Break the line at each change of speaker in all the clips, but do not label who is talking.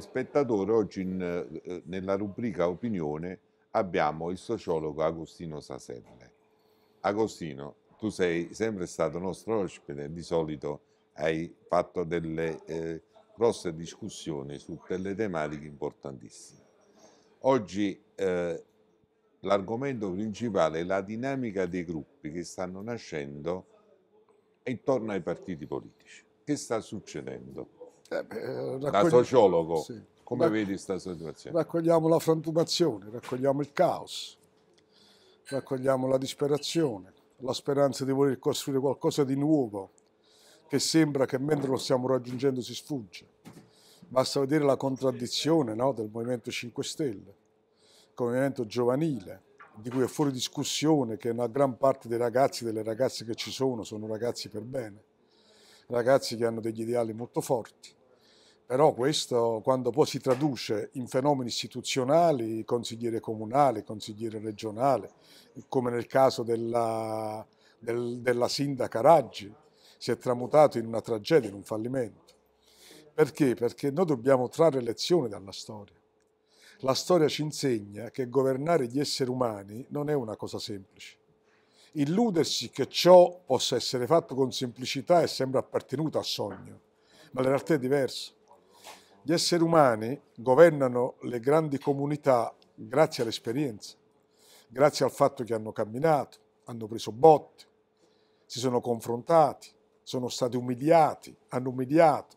spettatore, oggi in, eh, nella rubrica opinione abbiamo il sociologo Agostino Saselle. Agostino, tu sei sempre stato nostro ospite, di solito hai fatto delle eh, grosse discussioni su delle tematiche importantissime. Oggi eh, l'argomento principale è la dinamica dei gruppi che stanno nascendo intorno ai partiti politici. Che sta succedendo? Eh beh, eh, da sociologo, sì. come Rac- vedi questa situazione?
Raccogliamo la frantumazione, raccogliamo il caos, raccogliamo la disperazione, la speranza di voler costruire qualcosa di nuovo che sembra che mentre lo stiamo raggiungendo si sfugge. Basta vedere la contraddizione no, del Movimento 5 Stelle, il movimento giovanile, di cui è fuori discussione che una gran parte dei ragazzi e delle ragazze che ci sono sono ragazzi per bene, ragazzi che hanno degli ideali molto forti, però questo quando poi si traduce in fenomeni istituzionali, consigliere comunale, consigliere regionale, come nel caso della, del, della sindaca Raggi, si è tramutato in una tragedia, in un fallimento. Perché? Perché noi dobbiamo trarre lezioni dalla storia. La storia ci insegna che governare gli esseri umani non è una cosa semplice. Illudersi che ciò possa essere fatto con semplicità è sempre appartenuto a sogno, ma la realtà è diversa gli esseri umani governano le grandi comunità grazie all'esperienza, grazie al fatto che hanno camminato, hanno preso botte, si sono confrontati, sono stati umiliati, hanno umiliato.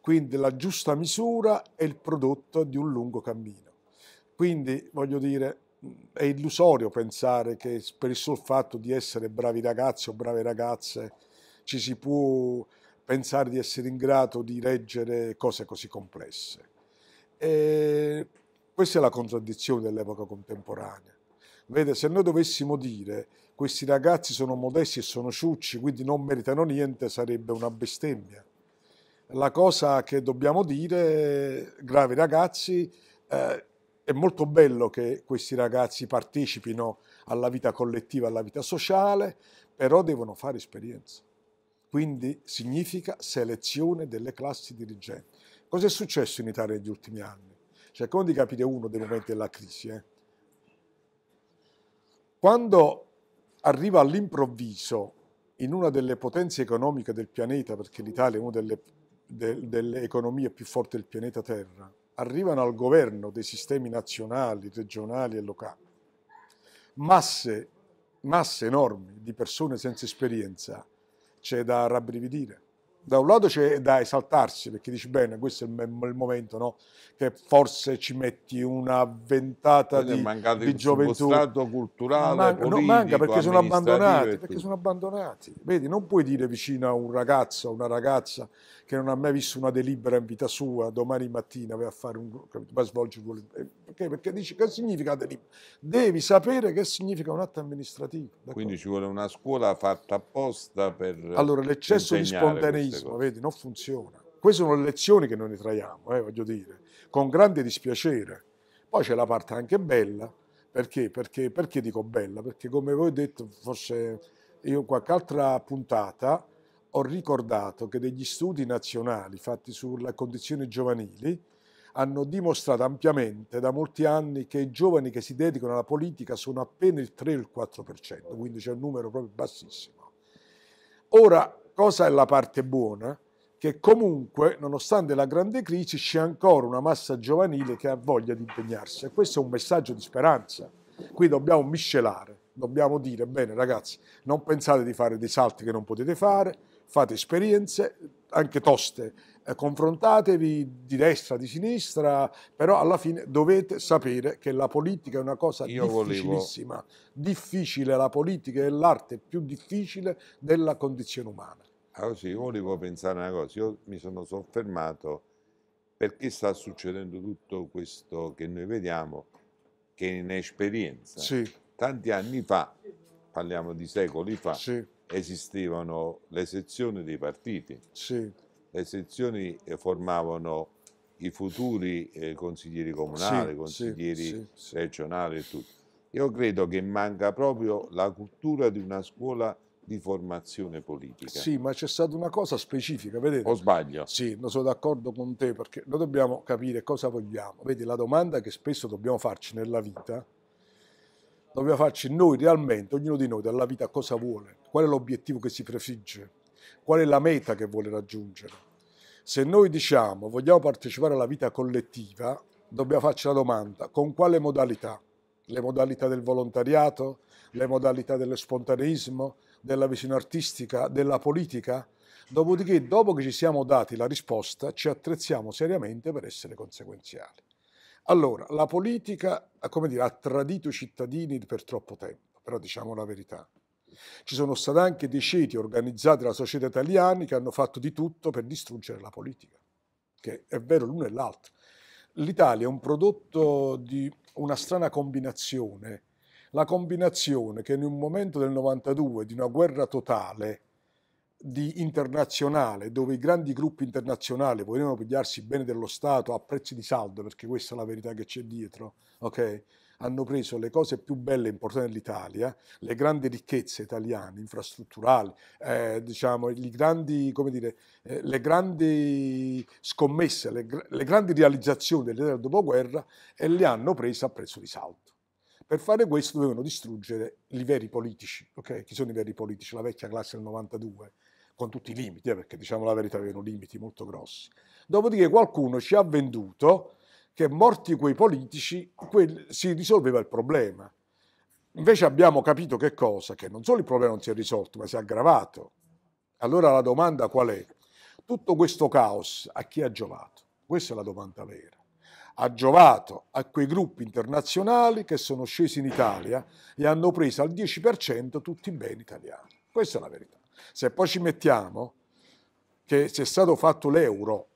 Quindi la giusta misura è il prodotto di un lungo cammino. Quindi voglio dire, è illusorio pensare che per il solo fatto di essere bravi ragazzi o brave ragazze ci si può pensare di essere in grado di reggere cose così complesse. E questa è la contraddizione dell'epoca contemporanea. Vede, se noi dovessimo dire questi ragazzi sono modesti e sono ciucci, quindi non meritano niente, sarebbe una bestemmia. La cosa che dobbiamo dire, gravi ragazzi, eh, è molto bello che questi ragazzi partecipino alla vita collettiva, alla vita sociale, però devono fare esperienza quindi significa selezione delle classi dirigenti. Cos'è successo in Italia negli ultimi anni? Cerchiamo cioè, di capire uno dei momenti della crisi. Eh. Quando arriva all'improvviso in una delle potenze economiche del pianeta, perché l'Italia è una delle, de, delle economie più forti del pianeta Terra, arrivano al governo dei sistemi nazionali, regionali e locali masse, masse enormi di persone senza esperienza c'è da rabbrividire da un lato c'è da esaltarsi perché dici bene questo è il, momento no? che forse ci metti una
ventata Quindi di, di gioventù stato culturale Man- politico, non manca perché sono abbandonati perché sono
abbandonati vedi non puoi dire vicino a un ragazzo o una ragazza che non ha mai visto una delibera in vita sua domani mattina vai a fare un va a svolgere un eh, perché? perché dici che significa delibera devi sapere che significa un atto amministrativo d'accordo?
quindi ci vuole una scuola fatta apposta per allora l'eccesso di spontaneità meccanismo, vedi, non funziona.
Queste sono le lezioni che noi ne traiamo, eh, voglio dire, con grande dispiacere. Poi c'è la parte anche bella, perché? Perché, perché dico bella? Perché come voi ho detto, forse io in qualche altra puntata ho ricordato che degli studi nazionali fatti sulle condizioni giovanili hanno dimostrato ampiamente da molti anni che i giovani che si dedicano alla politica sono appena il 3 o il 4%, quindi c'è un numero proprio bassissimo. Ora, cosa è la parte buona? Che comunque, nonostante la grande crisi, c'è ancora una massa giovanile che ha voglia di impegnarsi e questo è un messaggio di speranza. Qui dobbiamo miscelare, dobbiamo dire, bene ragazzi, non pensate di fare dei salti che non potete fare, fate esperienze, anche toste, eh, confrontatevi di destra, di sinistra, però alla fine dovete sapere che la politica è una cosa Io difficilissima, volevo... difficile, la politica è l'arte più difficile della condizione umana.
Allora sì, io volevo pensare una cosa, io mi sono soffermato perché sta succedendo tutto questo che noi vediamo, che in esperienza, sì. tanti anni fa, parliamo di secoli fa, sì esistevano le sezioni dei partiti. Sì. Le sezioni eh, formavano i futuri eh, consiglieri comunali, sì, consiglieri sì, regionali e tutto. Io credo che manca proprio la cultura di una scuola di formazione politica. Sì, ma c'è stata una cosa specifica, vedete? O sbaglio? Sì,
non sono d'accordo con te perché noi dobbiamo capire cosa vogliamo. Vedi, la domanda che spesso dobbiamo farci nella vita Dobbiamo farci noi realmente, ognuno di noi, dalla vita cosa vuole, qual è l'obiettivo che si prefigge, qual è la meta che vuole raggiungere. Se noi diciamo vogliamo partecipare alla vita collettiva, dobbiamo farci la domanda con quale modalità? Le modalità del volontariato, le modalità dello spontaneismo, della visione artistica, della politica? Dopodiché, dopo che ci siamo dati la risposta, ci attrezziamo seriamente per essere conseguenziali. Allora, la politica, eh, dire, ha tradito i cittadini per troppo tempo, però diciamo la verità. Ci sono stati anche dei ceti organizzati dalla società italiana che hanno fatto di tutto per distruggere la politica, che è vero l'uno e l'altro. L'Italia è un prodotto di una strana combinazione, la combinazione che in un momento del 92 di una guerra totale di internazionale, dove i grandi gruppi internazionali volevano pigliarsi bene dello Stato a prezzi di saldo, perché questa è la verità che c'è dietro, ok? hanno preso le cose più belle e importanti dell'Italia, le grandi ricchezze italiane, infrastrutturali, eh, diciamo, grandi, dire, eh, le grandi scommesse, le, le grandi realizzazioni dell'Italia del dopoguerra e le hanno prese a prezzo di saldo. Per fare questo dovevano distruggere i veri politici, okay? chi sono i veri politici? La vecchia classe del 92, con tutti i limiti, eh, perché diciamo la verità avevano limiti molto grossi. Dopodiché qualcuno ci ha venduto che morti quei politici quel, si risolveva il problema. Invece abbiamo capito che cosa? Che non solo il problema non si è risolto, ma si è aggravato. Allora la domanda qual è? Tutto questo caos a chi ha giovato? Questa è la domanda vera. Ha giovato a quei gruppi internazionali che sono scesi in Italia e hanno preso al 10% tutti i beni italiani. Questa è la verità. Se poi ci mettiamo che si è stato fatto l'euro,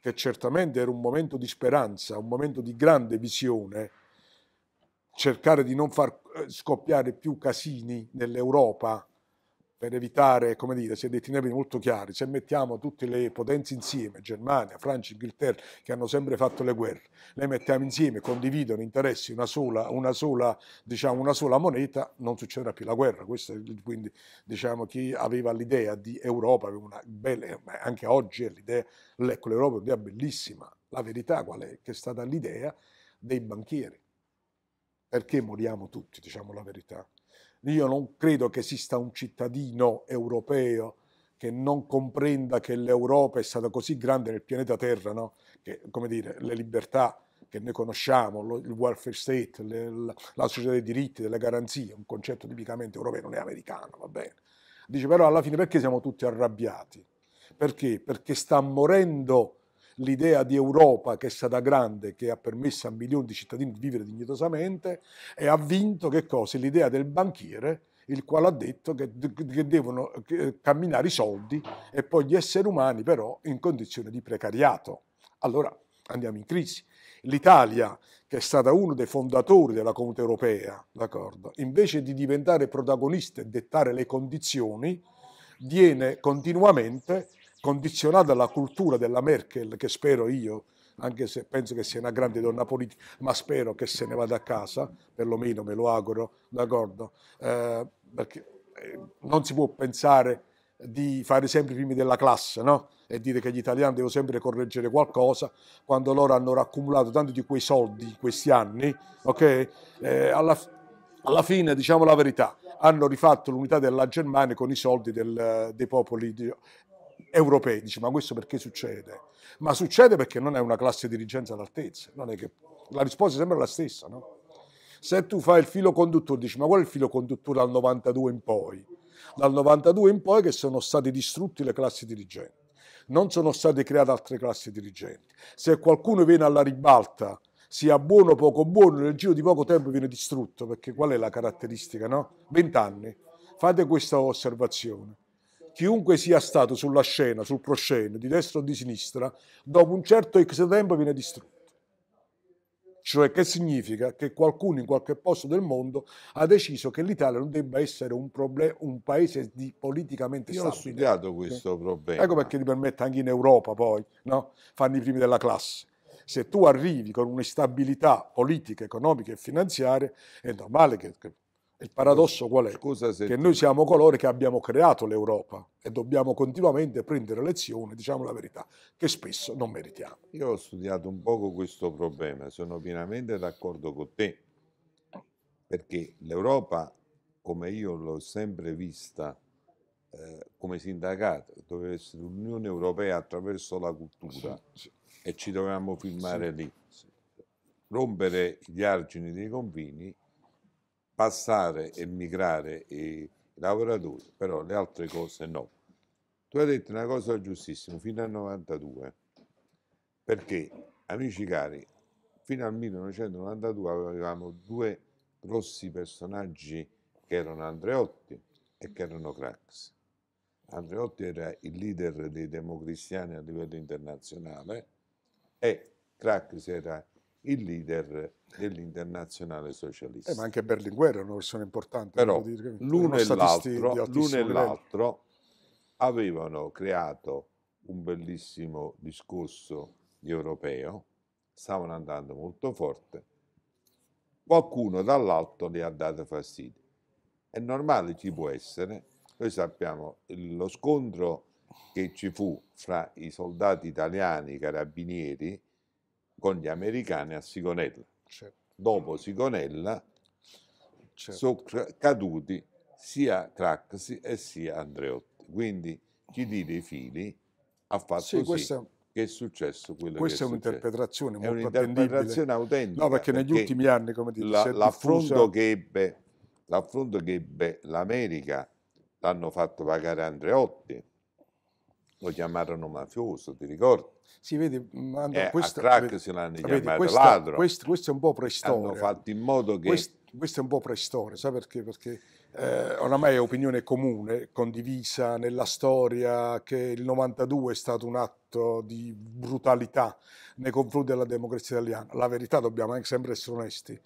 che certamente era un momento di speranza, un momento di grande visione, cercare di non far eh, scoppiare più casini nell'Europa, per evitare, come dire, si è detto in termini molto chiari, se mettiamo tutte le potenze insieme, Germania, Francia, Inghilterra, che hanno sempre fatto le guerre, le mettiamo insieme, condividono interessi, una sola, una sola, diciamo, una sola moneta, non succederà più la guerra. Questo, quindi diciamo, chi aveva l'idea di Europa, bella, eh, anche oggi è l'idea, ecco l'Europa è un'idea bellissima, la verità qual è? Che è stata l'idea dei banchieri. Perché moriamo tutti, diciamo la verità io non credo che esista un cittadino europeo che non comprenda che l'Europa è stata così grande nel pianeta Terra, no? che come dire, le libertà che noi conosciamo, lo, il welfare state, le, la, la, società dei diritti, delle garanzie, un concetto tipicamente europeo, non è americano, va bene. Dice però alla fine perché siamo tutti arrabbiati? Perché? Perché sta morendo l'idea di Europa che è stata grande, che ha permesso a milioni di cittadini di vivere dignitosamente e ha vinto che cosa? L'idea del banchiere il quale ha detto che, che, devono eh, camminare i soldi e poi gli esseri umani però in condizione di precariato. Allora andiamo in crisi. L'Italia, che è stata uno dei fondatori della Comunità Europea, invece di diventare protagonista e dettare le condizioni, viene continuamente condizionata dalla cultura della Merkel, che spero io, anche se penso che sia una grande donna politica, ma spero che se ne vada a casa, perlomeno me lo auguro, d'accordo, eh, perché eh, non si può pensare di fare sempre i primi della classe, no? E dire che gli italiani devono sempre correggere qualcosa quando loro hanno raccumulato tanti di quei soldi in questi anni, ok? Eh, alla, alla, fine, diciamo la verità, hanno rifatto l'unità della Germania con i soldi del, dei popoli europei. Dice, ma questo perché succede? Ma succede perché non è una classe dirigenza all'altezza. Che... La risposta è sempre la stessa, no? Se tu fai il filo conduttore, dici, ma qual è il filo conduttore dal 92 in poi? Dal 92 in poi che sono state distrutte le classi dirigenti. Non sono state create altre classi dirigenti. Se qualcuno viene alla ribalta, sia buono o poco buono, nel giro di poco tempo viene distrutto, perché qual è la caratteristica, no? anni. Fate questa osservazione chiunque sia stato sulla scena, sul proscenio, di destra o di sinistra, dopo un certo X tempo viene distrutto. Cioè che significa che qualcuno in qualche posto del mondo ha deciso che l'Italia non debba essere un, un paese di politicamente Io stabile. Io ho studiato questo eh? problema. Ecco perché ti permette anche in Europa poi, no? fanno i primi della classe se tu arrivi con un'instabilità politica, economica e finanziaria, è normale che, che il paradosso qual è? Scusa se che noi siamo coloro che abbiamo creato l'Europa e dobbiamo continuamente prendere lezioni, diciamo la verità, che spesso non meritiamo.
Io ho studiato un poco questo problema, sono pienamente d'accordo con te, perché l'Europa, come io l'ho sempre vista eh, come sindacato, doveva essere l'Unione Europea attraverso la cultura sì, sì. e ci dovevamo filmare sì. lì. Rompere gli argini dei confini passare e migrare i lavoratori, però le altre cose no. Tu hai detto una cosa giustissima, fino al 92, perché, amici cari, fino al 1992 avevamo due grossi personaggi che erano Andreotti e che erano Crax. Andreotti era il leader dei democristiani a livello internazionale e Crax era il leader dell'internazionale socialista. Eh, ma anche Berlinguer
è una persona importante. Però l'uno e, l'uno e l'altro
avevano creato un bellissimo discorso di europeo, stavano andando molto forte, qualcuno dall'alto le ha dato fastidio. È normale, ci può essere. Noi sappiamo lo scontro che ci fu fra i soldati italiani, i carabinieri, con gli americani a Sigonella. Certo. Dopo Sigonella certo. sono caduti sia Craxi e sia Andreotti. Quindi chi dire i fili ha fatto sì, questa, che è successo quello questa è, è un'interpretazione molto un'interpretazione autentica. No, perché, perché negli ultimi anni, come dite, la, l'affronto, diffusa... che ebbe, l'affronto che ebbe l'America l'hanno fatto pagare Andreotti lo chiamarono mafioso, ti ricordi? Si vede,
mm, Andrea, eh, questa, crack se l'hanno chiamato questa, ladro. Questo, questo, è un po' preistoria. Hanno fatto
in modo che... Questo,
questo è un po' preistoria, sai perché? Perché eh, oramai è opinione comune, condivisa nella storia, che il 92 è stato un atto di brutalità nei confronti della democrazia italiana. La verità, dobbiamo anche sempre essere onesti,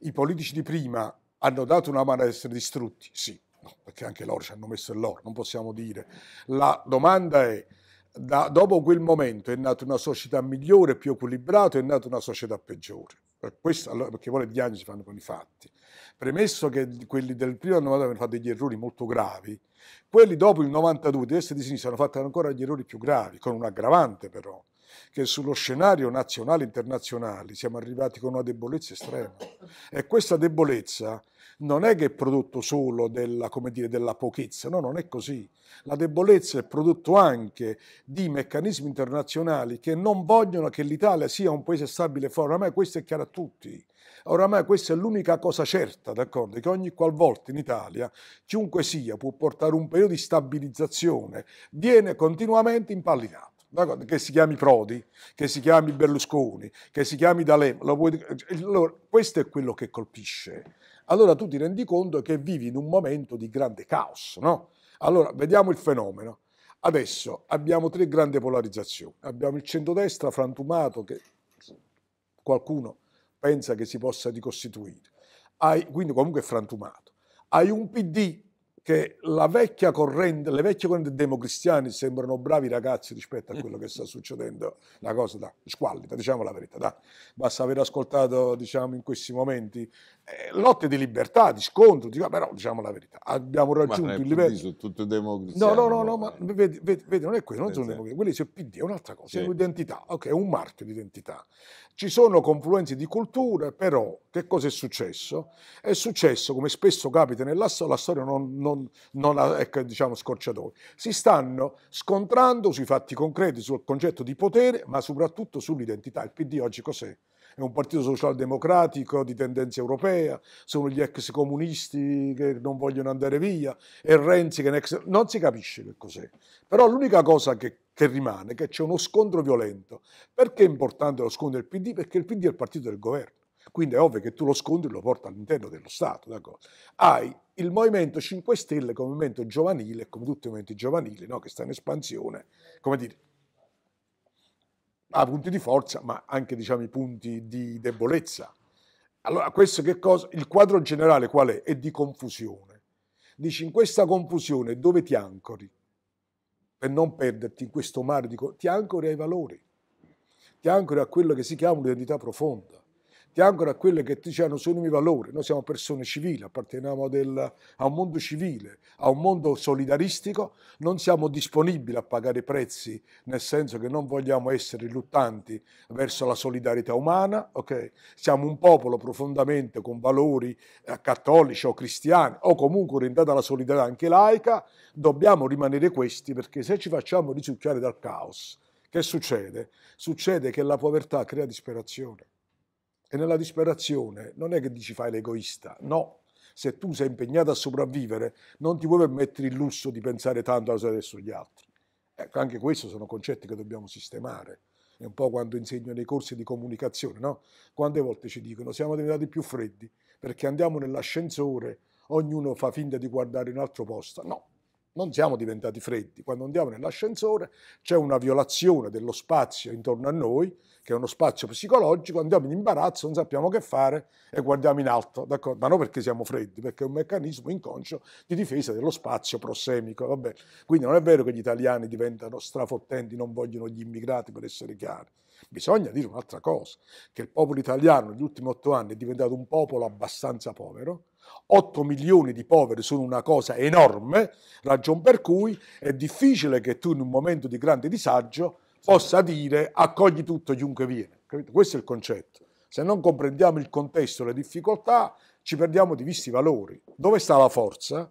i politici di prima hanno dato una mano ad essere distrutti, sì, no, perché anche loro ci hanno messo il loro, non possiamo dire. La domanda è, da, dopo quel momento è nata una società migliore, più equilibrata, è nata una società peggiore. Per questo, allora, perché poi le diagnosi fanno con i fatti. Premesso che quelli del primo del 92 hanno fatto degli errori molto gravi, quelli dopo il 92 di essere di sinistra hanno fatto ancora gli errori più gravi, con un aggravante però, che sullo scenario nazionale e internazionale siamo arrivati con una debolezza estrema. E questa debolezza non è che è prodotto solo della, dire, della, pochezza, no, non è così. La debolezza è prodotto anche di meccanismi internazionali che non vogliono che l'Italia sia un paese stabile e oramai questo è chiaro a tutti. Oramai questa è l'unica cosa certa, d'accordo? Che ogni qualvolta in Italia, chiunque sia, può portare un periodo di stabilizzazione, viene continuamente impallinato che si chiami Prodi, che si chiami Berlusconi, che si chiami D'Alema. Allora, questo è quello che colpisce allora tu ti rendi conto che vivi in un momento di grande caos. No? Allora, vediamo il fenomeno. Adesso abbiamo tre grandi polarizzazioni. Abbiamo il centrodestra frantumato che qualcuno pensa che si possa ricostituire, Hai, quindi comunque è frantumato. Hai un PD che la vecchia corrente, le vecchie correnti democristiane sembrano bravi ragazzi rispetto a quello che sta succedendo, una cosa da squallida, diciamo la verità, da. basta aver ascoltato diciamo, in questi momenti eh, lotte di libertà, di scontro, di, però diciamo la verità, abbiamo raggiunto il eh,
livello... Su tutto democristiano. No, no, no, no
ma vedi, vedi, vedi, non è quello, non sono democristiani, quelli sono PD, è un'altra cosa, sì. è un'identità, ok, è un marchio di identità. Ci sono confluenze di culture, però che cosa è successo? È successo, come spesso capita nella storia, la storia non, non, non ha ecco, diciamo, scorciatoie. Si stanno scontrando sui fatti concreti, sul concetto di potere, ma soprattutto sull'identità. Il PD oggi cos'è? è un partito socialdemocratico di tendenza europea, sono gli ex comunisti che non vogliono andare via, e Renzi che è ex... non si capisce che cos'è. Però l'unica cosa che, che rimane è che c'è uno scontro violento. Perché è importante lo scontro del PD? Perché il PD è il partito del governo. Quindi è ovvio che tu lo scontri e lo porti all'interno dello Stato. Hai il Movimento 5 Stelle come movimento giovanile, come tutti i movimenti giovanili, no? che sta in espansione, come dire, ha punti di forza, ma anche diciamo, i punti di debolezza. Allora, questo che cosa? Il quadro generale qual è? È di confusione. Dici, in questa confusione dove ti ancori? Per non perderti in questo mare di... Ti ancori ai valori, ti ancori a quello che si chiama un'identità profonda ti ancora a quelle che ti dicevano sono i miei valori. Noi siamo persone civili, apparteniamo del, a un mondo civile, a un mondo solidaristico, non siamo disponibili a pagare prezzi, nel senso che non vogliamo essere riluttanti verso la solidarietà umana, okay? siamo un popolo profondamente con valori eh, cattolici o cristiani o comunque orientato alla solidarietà anche laica, dobbiamo rimanere questi perché se ci facciamo risucchiare dal caos, che succede? Succede che la povertà crea disperazione e nella disperazione non è che dici fai l'egoista, no. Se tu sei impegnato a sopravvivere, non ti puoi permettere il lusso di pensare tanto alla sua degli altri. Ecco, anche questo sono concetti che dobbiamo sistemare. È un po' quando insegno nei corsi di comunicazione, no? Quante volte ci dicono siamo diventati più freddi perché andiamo nell'ascensore, ognuno fa finta di guardare un altro posto. No, non siamo diventati freddi. Quando andiamo nell'ascensore c'è una violazione dello spazio intorno a noi, che è uno spazio psicologico, andiamo in imbarazzo, non sappiamo che fare e guardiamo in alto, d'accordo? ma non perché siamo freddi, perché è un meccanismo inconscio di difesa dello spazio prossemico. Vabbè. Quindi non è vero che gli italiani diventano strafottenti, non vogliono gli immigrati, per essere chiari. Bisogna dire un'altra cosa, che il popolo italiano negli ultimi otto anni è diventato un popolo abbastanza povero, 8 milioni di poveri sono una cosa enorme, ragion per cui è difficile che tu in un momento di grande disagio possa dire accogli tutto chiunque viene. Capito? Questo è il concetto. Se non comprendiamo il contesto, le difficoltà, ci perdiamo di vista i valori. Dove sta la forza?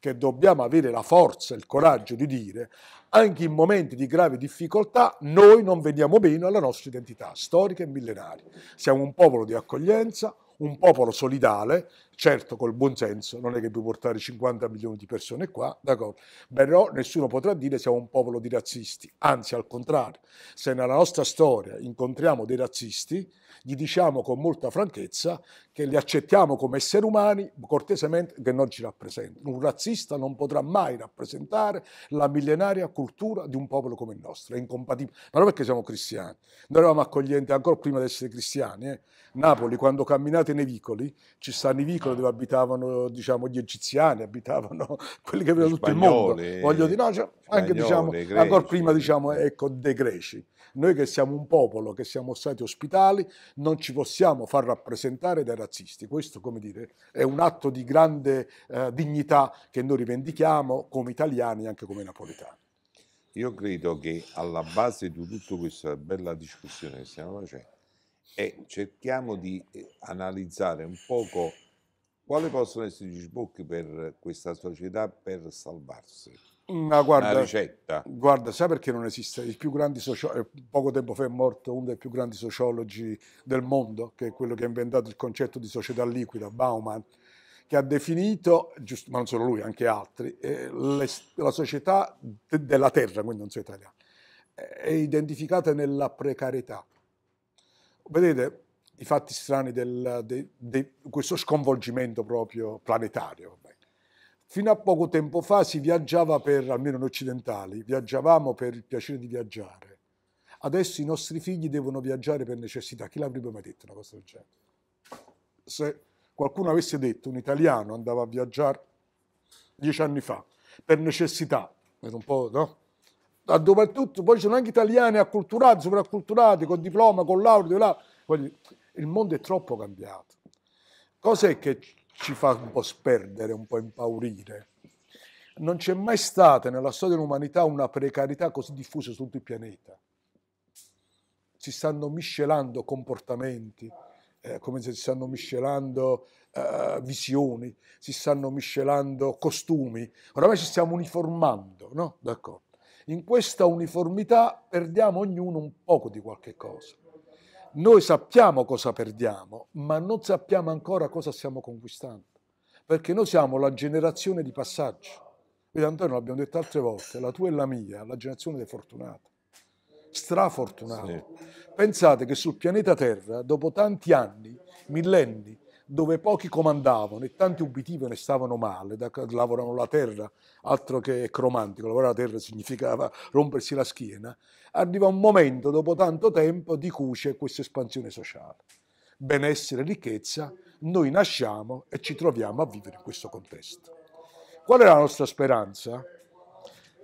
Che dobbiamo avere la forza, e il coraggio di dire, anche in momenti di grave difficoltà, noi non veniamo meno alla nostra identità storica e millenaria. Siamo un popolo di accoglienza, un popolo solidale Certo, col buon senso, non è che puoi portare 50 milioni di persone qua, d'accordo? Però nessuno potrà dire siamo un popolo di razzisti, anzi al contrario, se nella nostra storia incontriamo dei razzisti, gli diciamo con molta franchezza che li accettiamo come esseri umani, cortesemente che non ci rappresentano. Un razzista non potrà mai rappresentare la millenaria cultura di un popolo come il nostro, è incompatibile. Ma non perché siamo cristiani, noi eravamo accoglienti ancora prima di essere cristiani. Eh? Napoli, quando camminate nei vicoli, ci stanno i vicoli piccolo dove abitavano diciamo, gli egiziani, abitavano quelli che avevano tutto il mondo. Voglio dire, no, cioè, anche diciamo, greci, ancora prima eh. diciamo, ecco, dei greci. Noi che siamo un popolo, che siamo stati ospitali, non ci possiamo far rappresentare dai razzisti. Questo, come dire, è un atto di grande eh, dignità che noi rivendichiamo come italiani e anche come napoletani.
Io credo che alla base di tutta questa bella discussione che stiamo facendo e cerchiamo di eh, analizzare un poco quali possono essere gli sbocchi per questa società per salvarsi? Ma guarda, Una ricetta.
Guarda, sai perché non esiste? Il più grande sociologo, eh, poco tempo fa è morto uno dei più grandi sociologi del mondo, che è quello che ha inventato il concetto di società liquida, Bauman, che ha definito, giusto, ma non solo lui, anche altri, eh, le, la società de, della terra, quindi non sono italiano, eh, è identificata nella precarietà. Vedete, i fatti strani di de, questo sconvolgimento proprio planetario. Fino a poco tempo fa si viaggiava per, almeno noi occidentali, viaggiavamo per il piacere di viaggiare. Adesso i nostri figli devono viaggiare per necessità. Chi l'avrebbe mai detto una cosa del genere? Se qualcuno avesse detto un italiano andava a viaggiare dieci anni fa per necessità, era un po', no? Dopotutto poi ci sono anche italiani acculturati, sovracculturati, con diploma, con laurea, là il mondo è troppo cambiato. Cos'è che ci fa un po' sperdere, un po' impaurire? Non c'è mai stata nella storia dell'umanità una precarietà così diffusa su tutto il pianeta. Si stanno miscelando comportamenti, eh, come se si stanno miscelando eh, visioni, si stanno miscelando costumi. Oramai ci stiamo uniformando, no? D'accordo. In questa uniformità perdiamo ognuno un poco di qualche cosa. Noi sappiamo cosa perdiamo, ma non sappiamo ancora cosa stiamo conquistando, perché noi siamo la generazione di passaggio. Vedi Antonio, l'abbiamo detto altre volte, la tua e la mia, la generazione dei fortunati, strafortunati. Sì. Pensate che sul pianeta Terra, dopo tanti anni, millenni, dove pochi comandavano e tanti ubitivano e stavano male, da, lavoravano la terra, altro che cromantico, lavorare la terra significava rompersi la schiena, arriva un momento, dopo tanto tempo, di cuce questa espansione sociale. Benessere, ricchezza, noi nasciamo e ci troviamo a vivere in questo contesto. Qual è la nostra speranza?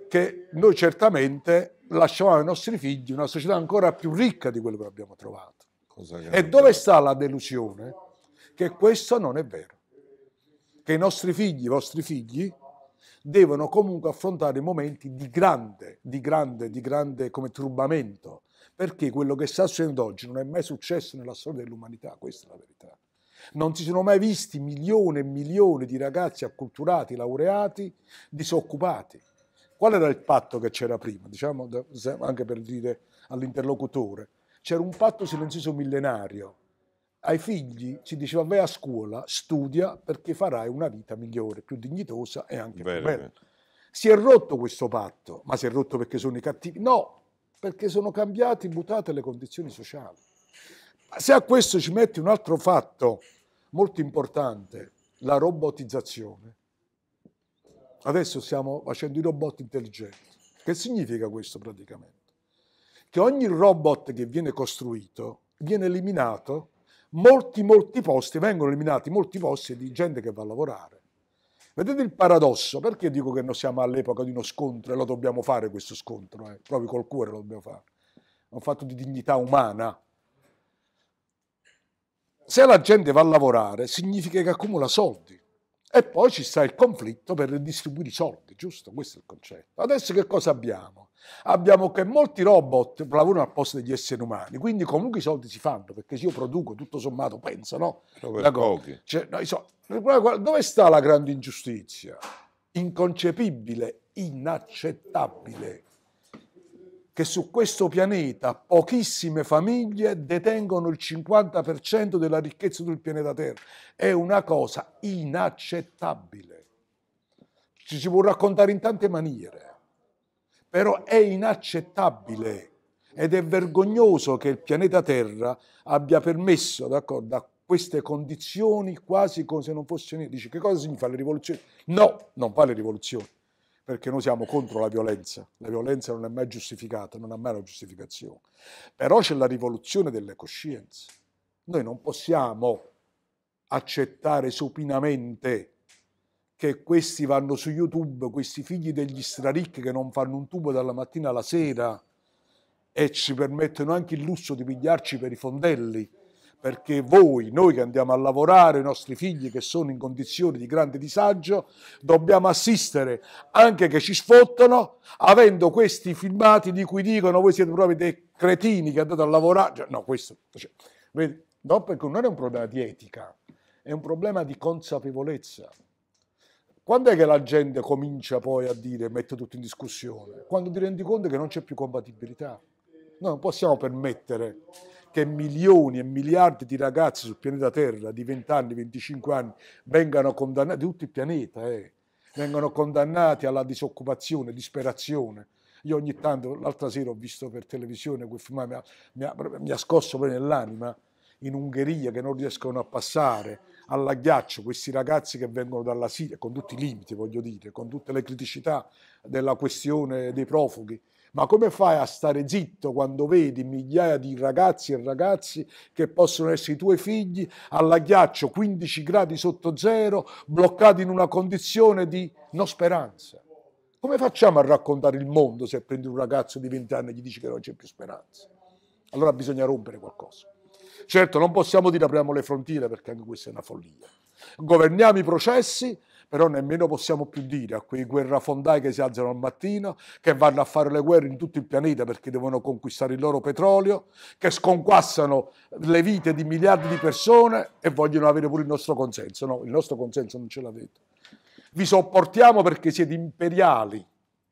Che noi certamente lasciamo ai nostri figli una società ancora più ricca di quello che abbiamo trovato. E dove sta la delusione? che questo non è vero, che i nostri figli, i vostri figli, devono comunque affrontare momenti di grande, di grande, di grande come turbamento, perché quello che sta succedendo oggi non è mai successo nella storia dell'umanità, questa è la verità. Non si sono mai visti milioni e milioni di ragazzi acculturati, laureati, disoccupati. Qual era il patto che c'era prima? Diciamo anche per dire all'interlocutore, c'era un patto silenzioso millenario ai figli si diceva vai a scuola, studia perché farai una vita migliore, più dignitosa e anche bene, più bella. Si è rotto questo patto, ma si è rotto perché sono i cattivi? No, perché sono cambiate, mutate le condizioni sociali. Se a questo ci metti un altro fatto molto importante, la robotizzazione. Adesso stiamo facendo i robot intelligenti. Che significa questo praticamente? Che ogni robot che viene costruito viene eliminato molti, molti posti, vengono eliminati molti posti di gente che va a lavorare. Vedete il paradosso, perché dico che noi siamo all'epoca di uno scontro e lo dobbiamo fare questo scontro, eh? proprio col cuore lo dobbiamo fare, è un fatto di dignità umana. Se la gente va a lavorare significa che accumula soldi, e poi ci sta il conflitto per redistribuire i soldi, giusto? Questo
è il concetto.
Adesso che cosa abbiamo? Abbiamo che molti robot lavorano al posto degli esseri umani, quindi comunque i soldi si fanno, perché se io produco tutto sommato, penso, no? Cioè, no so, dove sta la grande ingiustizia? Inconcepibile, inaccettabile che su questo pianeta pochissime famiglie detengono il 50% della ricchezza del pianeta Terra. È una cosa inaccettabile. Ci si può raccontare in tante maniere, però è inaccettabile ed è vergognoso che il pianeta Terra abbia permesso d'accordo, a queste condizioni quasi come se non fosse niente. Dice che cosa significa le rivoluzioni? No, non fa le rivoluzioni perché noi siamo contro la violenza, la violenza non è mai giustificata, non ha mai una giustificazione, però c'è la rivoluzione delle coscienze, noi non possiamo accettare supinamente che questi vanno su YouTube, questi figli degli straricchi che non fanno un tubo dalla mattina alla sera e ci permettono anche il lusso di pigliarci per i fondelli perché voi, noi che andiamo a lavorare, i nostri figli che sono in condizioni di grande disagio, dobbiamo assistere anche che ci sfottano avendo questi filmati di cui dicono voi siete proprio dei cretini che andate a lavorare. Cioè, no, questo, cioè, vedi, no, perché non è un problema di etica, è un problema di consapevolezza. Quando è che la gente comincia poi a dire mette tutto in discussione? Quando ti rendi conto che non c'è più compatibilità. Noi non possiamo permettere che milioni e miliardi di ragazzi sul pianeta Terra di 20 anni, 25 anni vengano condannati, di tutto il pianeta, eh, vengano condannati alla disoccupazione, disperazione. Io ogni tanto, l'altra sera ho visto per televisione quel film, mi ha, mi ha, mi ha scosso poi nell'anima, in Ungheria che non riescono a passare all'agghiaccio questi ragazzi che vengono dalla Siria, con tutti i limiti voglio dire, con tutte le criticità della questione dei profughi, ma come fai a stare zitto quando vedi migliaia di ragazzi e ragazzi che possono essere i tuoi figli alla ghiaccio 15 gradi sotto zero, bloccati in una condizione di non speranza? Come facciamo a raccontare il mondo se prendi un ragazzo di 20 anni e gli dici che non c'è più speranza? Allora bisogna rompere qualcosa. Certo, non possiamo dire apriamo le frontiere perché anche questa è una follia. Governiamo i processi, però nemmeno possiamo più dire a quei guerrafondai che si alzano al mattino, che vanno a fare le guerre in tutto il pianeta perché devono conquistare il loro petrolio, che sconquassano le vite di miliardi di persone e vogliono avere pure il nostro consenso. No, il nostro consenso non ce l'avete. Vi sopportiamo perché siete imperiali,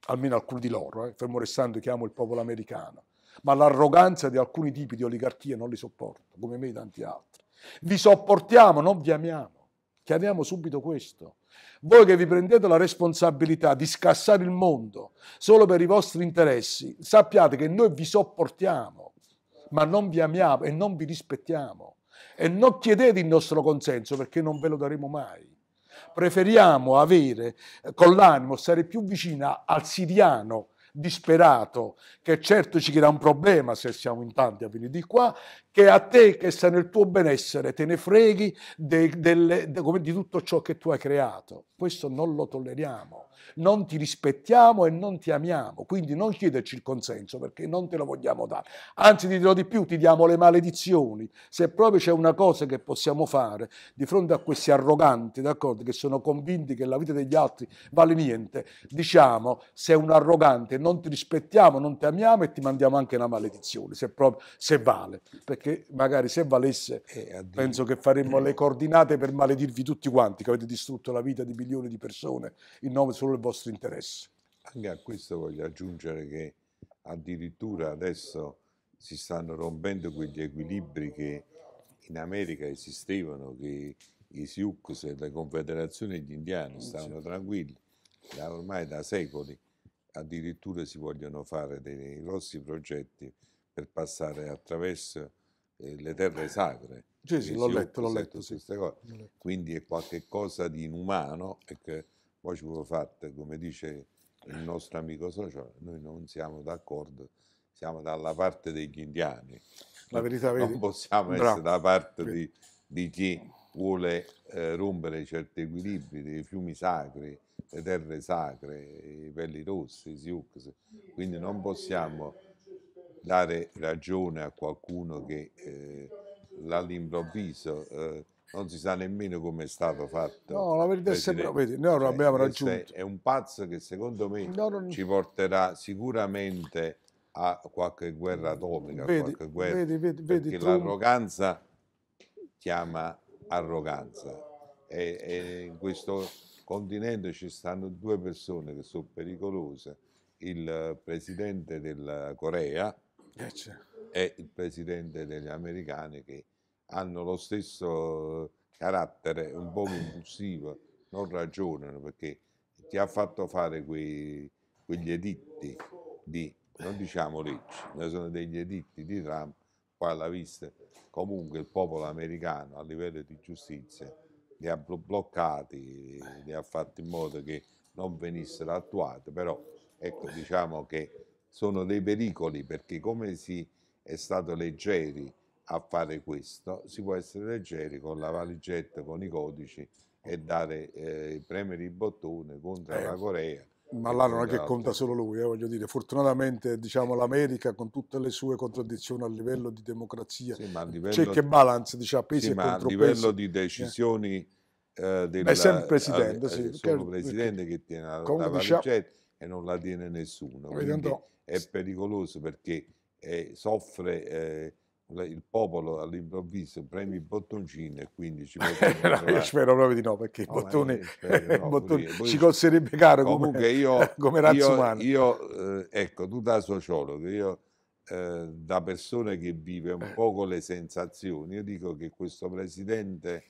almeno alcuni di loro, eh, fermo restando chiamo il popolo americano, ma l'arroganza di alcuni tipi di oligarchia non li sopporto, come me e tanti altri. Vi sopportiamo, non vi amiamo. Chiariamo subito questo. Voi che vi prendete la responsabilità di scassare il mondo solo per i vostri interessi, sappiate che noi vi sopportiamo, ma non vi amiamo e non vi rispettiamo. E non chiedete il nostro consenso perché non ve lo daremo mai. Preferiamo avere con l'animo, stare più vicina al siriano disperato, che certo ci crea un problema se siamo in tanti a venire di qua, che a te che sta nel tuo benessere te ne freghi de, delle, de, di tutto ciò che tu hai creato. Questo non lo tolleriamo non ti rispettiamo e non ti amiamo, quindi non chiederci il consenso perché non te lo vogliamo dare. Anzi, ti dirò di più, ti diamo le maledizioni. Se proprio c'è una cosa che possiamo fare di fronte a questi arroganti, d'accordo, che sono convinti che la vita degli altri vale niente, diciamo, sei un arrogante, non ti rispettiamo, non ti amiamo e ti mandiamo anche una maledizione, se, proprio, se vale, perché magari se valesse eh, penso che faremmo le coordinate per maledirvi tutti quanti che avete distrutto la vita di milioni di persone in nome solo solo il vostro
interesse. Anche a questo voglio aggiungere che addirittura adesso si stanno rompendo quegli equilibri che in America esistevano, che i Sioux e le confederazioni degli indiani mm, stavano tranquilli, da ormai da secoli addirittura si vogliono fare dei grossi progetti per passare attraverso eh, le terre sacre. Sì, sì, l'ho letto, l'ho letto. Sì. Quindi è qualcosa di inumano e poi ci vuole fatta, come dice il nostro amico socio, noi non siamo d'accordo, siamo dalla parte degli indiani. La verità, vedi? Non possiamo Bravo. essere da parte di, di, chi vuole eh, rompere certi equilibri dei fiumi sacri, le terre sacre, i pelli rossi, i siux. Quindi non possiamo dare ragione a qualcuno che eh, all'improvviso eh, non si sa nemmeno come è stato fatto. No, la verità è sempre, vedi, noi non cioè, abbiamo raggiunto. È un pazzo che secondo me no, non... ci porterà sicuramente a qualche guerra atomica, vedi, qualche guerra, vedi, vedi, vedi perché Trump... l'arroganza chiama arroganza e, e, in questo continente ci stanno due persone che sono pericolose, il presidente della Corea eh, e il presidente degli americani che hanno lo stesso carattere un po' impulsivo, non ragionano perché chi ha fatto fare quei, quegli editti di, non diciamo leggi, ma sono degli editti di Trump, qua alla vista comunque il popolo americano a livello di giustizia li ha bloccati, li ha fatti in modo che non venissero attuati, però ecco diciamo che sono dei pericoli perché come si è stato leggeri a fare questo, si può essere leggeri con la valigetta, con i codici e dare eh, i premi di bottone contro eh, la Corea. Ma là non è che conta
solo lui, eh, voglio dire, fortunatamente diciamo, l'America con tutte le sue contraddizioni a livello di democrazia, sì, livello c'è che balance, diciamo, pesi sì, e contropesi. a livello di eh. decisioni
eh, della, è sempre presidente, sì, eh, sono presidente che tiene la, la valigetta diciamo, e non la tiene nessuno, quindi è pericoloso perché eh, soffre il popolo all'improvviso premi il bottoncino e quindi ci no, io spero proprio di no perché no, bottoni, bottone, no, bottone ci costerebbe caro comunque come, io, come razza io, umana io eh, ecco tu da sociologo io eh, da persona che vive un po' con le sensazioni io dico che questo presidente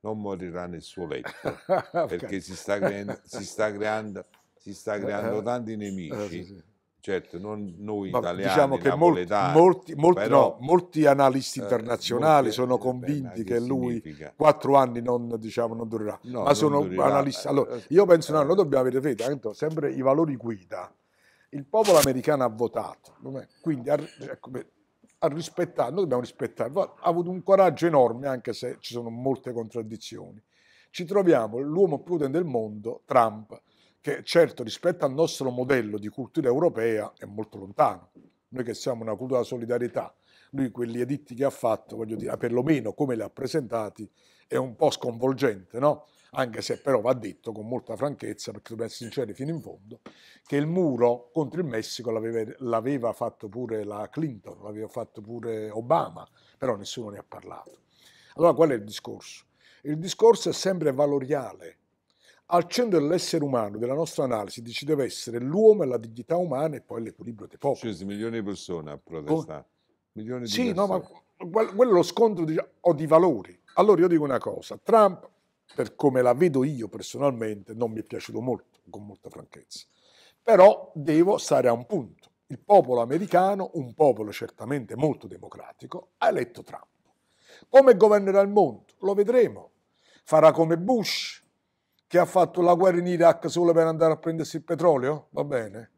non morirà nel suo letto okay. perché si sta creando, si sta eh, creando, si sta creando tanti nemici eh, certo, non noi Ma italiani, diciamo che molti, molti, molti, però, no, molti analisti eh, internazionali molti,
sono eh, convinti beh, che, che lui quattro anni non, diciamo, non durerà. No, Ma non sono durerà. analisti. Eh, allora, io penso che no, noi dobbiamo avere fede, tanto, sempre i valori guida. Il popolo americano ha votato, quindi ha, cioè, ha rispettato, noi dobbiamo rispettare, ha avuto un coraggio enorme anche se ci sono molte contraddizioni. Ci troviamo l'uomo più potente del mondo, Trump, che certo rispetto al nostro modello di cultura europea è molto lontano. Noi che siamo una cultura della solidarietà, lui quegli editti che ha fatto, voglio dire, perlomeno come li ha presentati, è un po' sconvolgente, no? Anche se però va detto con molta franchezza, perché dobbiamo essere sinceri fino in fondo, che il muro contro il Messico l'aveva, fatto pure la Clinton, l'aveva fatto pure Obama, però nessuno ne ha parlato. Allora qual è il discorso? Il discorso è sempre valoriale, al centro dell'essere umano, della nostra analisi, ci deve essere l'uomo e la dignità umana e poi l'equilibrio dei
popoli. Scusi, milioni di persone a protestare.
Milioni di sì, persone. no, ma quello è lo scontro di, o di valori. Allora io dico una cosa, Trump, per come la vedo io personalmente, non mi è piaciuto molto, con molta franchezza. Però devo stare a un punto. Il popolo americano, un popolo certamente molto democratico, ha eletto Trump. Come governerà il mondo? Lo vedremo. Farà come Bush, che ha fatto la guerra in Iraq solo per andare a prendersi il petrolio? Va bene.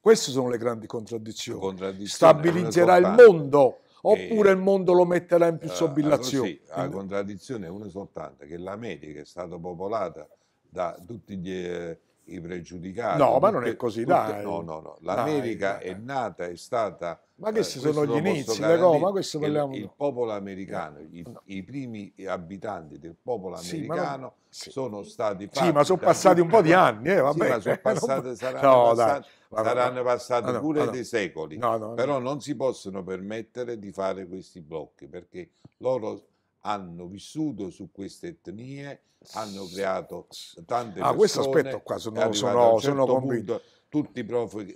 Queste sono le grandi contraddizioni. contraddizioni Stabilizzerà il mondo eh, oppure e, il mondo lo metterà in più eh, sobillazione. Così, la
contraddizione è una soltanto, che l'America è stata popolata da tutti gli eh, i pregiudicati. No, ma non è così, tutte, dai. No, no, no. L'America dai, dai, è nata, è stata... Ma questi eh, sono gli inizi, però, ma questo vogliamo... Il, il popolo americano, no. i, i, primi abitanti del popolo americano sì, non... sono stati fatti... Sì, ma sono passati un po' di anni, eh, vabbè. Sì, ma sono passate, non... saranno, no, passati, saranno passati pure dei secoli. però non si possono permettere di fare questi blocchi, perché loro hanno vissuto su queste etnie, hanno creato tante ah, persone. Ah, questo aspetto qua sono, sono, certo sono convinto. tutti i profughi,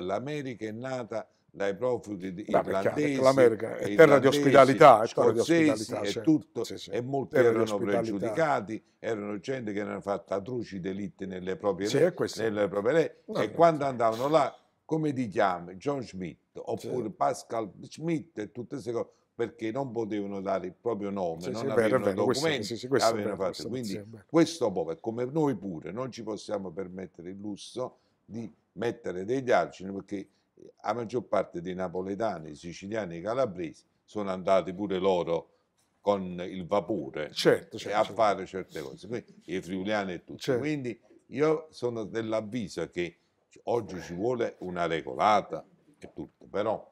l'America è nata dai profughi di irlandesi. L'America è terra di ospitalità, è terra di ospitalità. Certo. E, tutto, sì, sì. e molti terra erano pregiudicati, erano gente che erano fatta atroci delitti nelle proprie sì, re, No, e no. quando andavano là, come ti chiami? John Smith, oppure Pascal Smith e tutte queste cose perché non potevano dare il proprio nome, sì, non sì, avevano vero, documenti, questo, sì, questo avevano vero, fatto. Quindi questo, popolo, come noi pure, non ci possiamo permettere il lusso di mettere degli argini perché la eh, maggior parte dei napoletani, siciliani e calabresi sono andati pure loro con il vapore certo, eh, certo, a certo. fare certe cose, Quindi, i friuliani e tutto. Certo. Quindi io sono dell'avviso che oggi ci vuole una regolata e tutto, però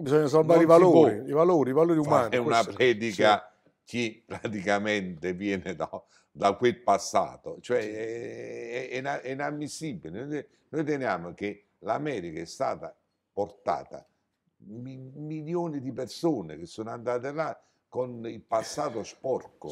Bisogna salvare i valori,
i valori, i valori cioè, umani. È una predica sì. chi praticamente viene da, da quel passato, cioè è, è, è inammissibile. Noi, noi teniamo che l'America è stata portata mi, milioni di persone che sono andate là con il passato sporco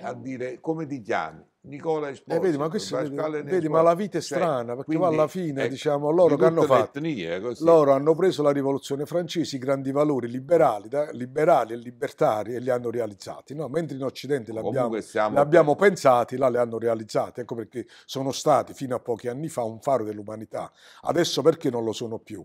a dire come ti chiami? Nicola Esposito, eh, vedi, ma, questo, vedi, vedi, ma la vita è cioè, strana cioè, perché quindi, alla fine ecco, diciamo loro che hanno fatto etnie, eh, loro
hanno preso la rivoluzione francese i grandi valori liberali, da, liberali e libertari e li hanno realizzati no? mentre in occidente li
abbiamo,
pensati là li hanno realizzati ecco perché sono stati fino a pochi anni fa un faro dell'umanità adesso perché non lo sono più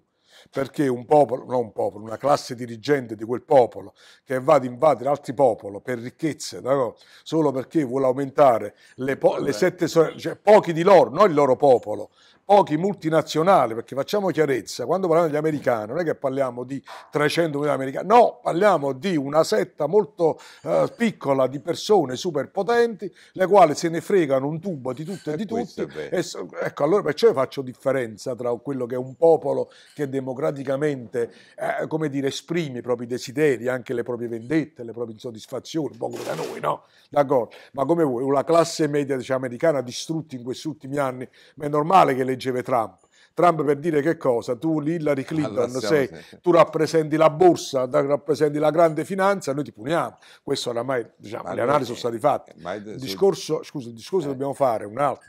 perché un popolo, non un popolo, una classe dirigente di quel popolo che va ad invadere altri popoli per ricchezze, no? solo perché vuole aumentare le, po- le sette sorelle, cioè pochi di loro, non il loro popolo, pochi multinazionali, perché facciamo chiarezza, quando parliamo di americani non è che parliamo di 300 milioni di americani, no, parliamo di una setta molto eh, piccola di persone super potenti, le quali se ne fregano un tubo di tutto e, eh, di tutti. E, ecco, allora perciò io faccio differenza tra quello che è un popolo che democraticamente, eh, come dire, esprime i propri desideri, anche le proprie vendette, le proprie insoddisfazioni, un po' come da noi, no? D'accordo? Ma come vuoi, la classe media diciamo, americana distrutta in questi ultimi anni, ma è normale che le eleggeva Trump. Trump per dire che cosa? Tu Hillary Clinton allora, sei, sì. tu rappresenti la borsa, rappresenti la grande finanza, noi ti puniamo. Questo oramai, diciamo, le analisi sono eh, state fatte. Il discorso, scusa, il discorso eh. dobbiamo fare un altro.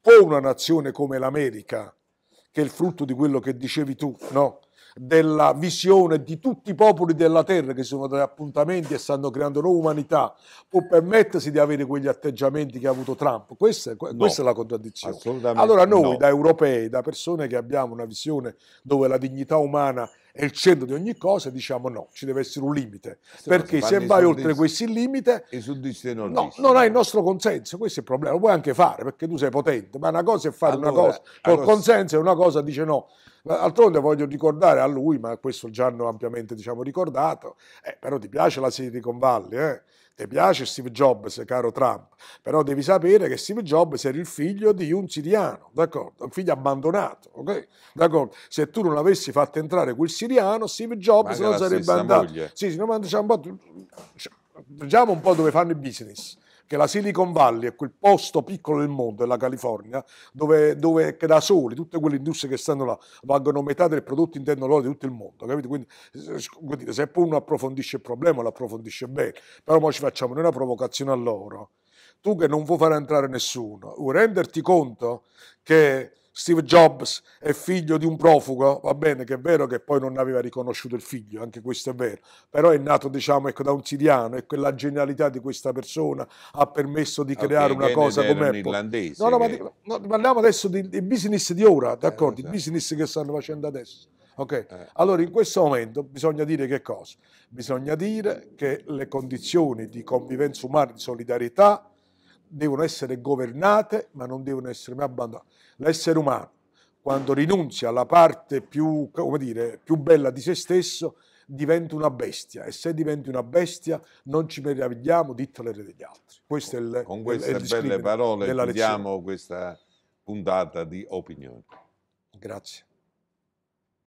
Può una nazione come l'America, che è il frutto di quello che dicevi tu, no? della visione di tutti i popoli della terra che sono dati appuntamenti e stanno creando nuova umanità, può permettersi di avere quegli atteggiamenti che ha avuto Trump? Questa, questa no, è la contraddizione. Allora noi no. da europei, da persone che abbiamo una visione dove la dignità umana è è il centro di ogni cosa, diciamo no, ci deve essere un limite. Se perché se vai oltre
questo limite, non, no,
non hai il nostro consenso, questo è il problema, lo puoi anche fare perché tu sei potente, ma una cosa è fare allora, una cosa col allora... consenso è una cosa dice no. Altronde voglio ricordare a lui, ma questo già hanno ampiamente diciamo, ricordato, eh, però ti piace la Silicon Valley, eh? Ti piace Steve Jobs, caro Trump, però devi sapere che Steve Jobs era il figlio di un siriano, d'accordo? Un figlio abbandonato, ok? D'accordo? Se tu non avessi fatto entrare quel siriano, Steve Jobs non sarebbe andato. Moglie. Sì, sì, no, ma diciamo, diciamo cioè, un po' dove fanno i business che la Silicon Valley è quel posto piccolo del mondo, è la California, dove, dove da soli tutte quelle industrie che stanno là valgono metà del prodotto interno loro di tutto il mondo, Capito? Quindi se poi uno approfondisce il problema, lo approfondisce bene, però noi ci facciamo noi una provocazione a loro, tu che non vuoi far entrare nessuno, vuoi renderti conto che Steve Jobs è figlio di un profugo, va bene che è vero che poi non aveva riconosciuto il figlio, anche questo è vero, però è nato diciamo ecco, da un siriano e ecco, quella genialità di questa persona ha permesso di ah, creare okay, una cosa come un
Irlandese, no, no, ma no,
parliamo adesso di, di, business di ora, eh, d'accordo, eh, esatto. il business che stanno facendo adesso. Okay. Eh. Allora in questo momento bisogna dire che cosa? Bisogna dire che le condizioni di convivenza umana, di solidarietà, devono essere governate ma non devono essere mai abbandonate. L'essere umano, quando rinuncia alla parte più, dire, più bella di se stesso, diventa una bestia e se diventi una bestia non ci meravigliamo di Hitler degli altri. Questo
con, è il, con queste il, belle parole chiudiamo questa puntata di opinioni. Grazie.